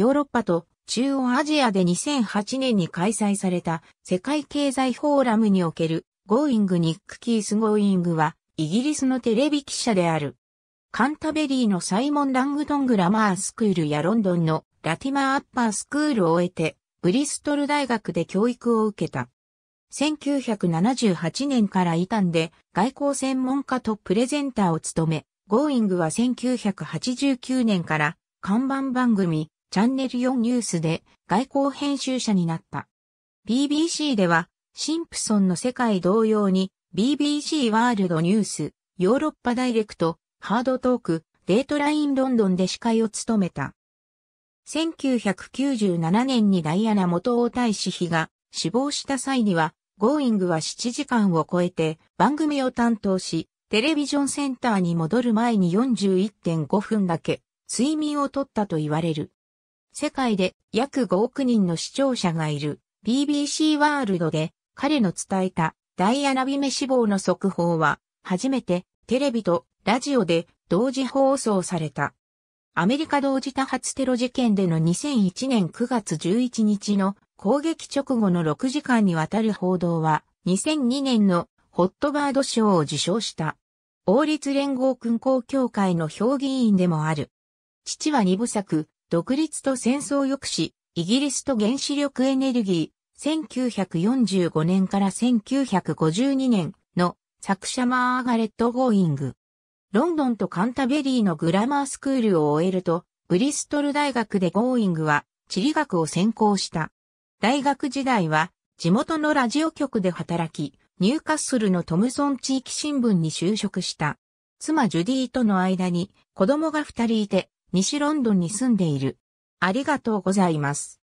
ヨーロッパと中央アジアで2008年に開催された世界経済フォーラムにおける Going ニック・キース・ゴーイングはイギリスのテレビ記者である。カンタベリーのサイモン・ラングドングラマースクールやロンドンのラティマー・アッパースクールを終えてブリストル大学で教育を受けた。1978年からイタンで外交専門家とプレゼンターを務め、Going は1989年から看板番組チャンネル4ニュースで外交編集者になった。BBC では、シンプソンの世界同様に、BBC ワールドニュース、ヨーロッパダイレクト、ハードトーク、デートラインロンドンで司会を務めた。1997年にダイアナ元王太子妃が死亡した際には、ゴーイングは7時間を超えて番組を担当し、テレビジョンセンターに戻る前に41.5分だけ睡眠をとったと言われる。世界で約5億人の視聴者がいる BBC ワールドで彼の伝えたダイアナ・ビメ死亡の速報は初めてテレビとラジオで同時放送された。アメリカ同時多発テロ事件での2001年9月11日の攻撃直後の6時間にわたる報道は2002年のホットバード賞を受賞した。王立連合軍工協会の評議員でもある。父は二部作、独立と戦争抑止、イギリスと原子力エネルギー、1945年から1952年の作者マーガレット・ゴーイング。ロンドンとカンタベリーのグラマースクールを終えると、ブリストル大学でゴーイングは地理学を専攻した。大学時代は地元のラジオ局で働き、ニューカッスルのトムソン地域新聞に就職した。妻ジュディとの間に子供が二人いて、西ロンドンに住んでいる。ありがとうございます。